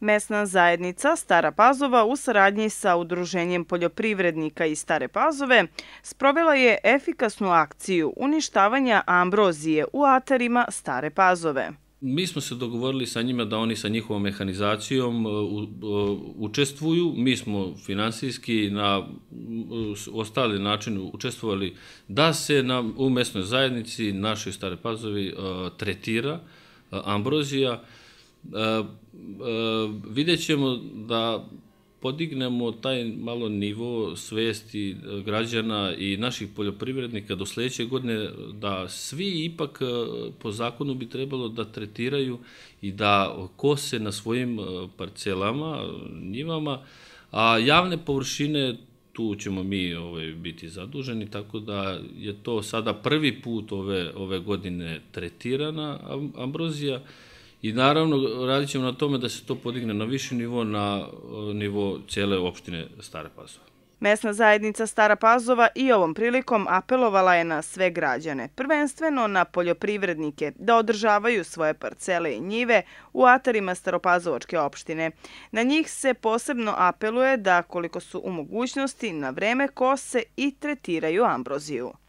Mesna zajednica Stara Pazova u saradnji sa Udruženjem poljoprivrednika iz Stare Pazove sprovela je efikasnu akciju uništavanja ambrozije u atarima Stare Pazove. Mi smo se dogovorili sa njima da oni sa njihovom mehanizacijom e, e, učestvuju. Mi smo finansijski na e, ostali način učestvovali da se na, u mesnoj zajednici našoj Stare Pazovi tretira ambrozija, E, e, vidjet ćemo da podignemo taj malo nivo svesti građana i naših poljoprivrednika do sledeće godine da svi ipak e, po zakonu bi trebalo da tretiraju i da kose na svojim parcelama, njivama, a javne površine tu ćemo mi ovaj, biti zaduženi, tako da je to sada prvi put ove, ove godine tretirana ambrozija. I naravno radit ćemo na tome da se to podigne na viši nivo, na e, nivo cijele opštine Stara Pazova. Mesna zajednica Stara Pazova i ovom prilikom apelovala je na sve građane, prvenstveno na poljoprivrednike, da održavaju svoje parcele i njive u atarima Staropazovačke opštine. Na njih se posebno apeluje da, koliko su u mogućnosti, na vreme kose i tretiraju ambroziju.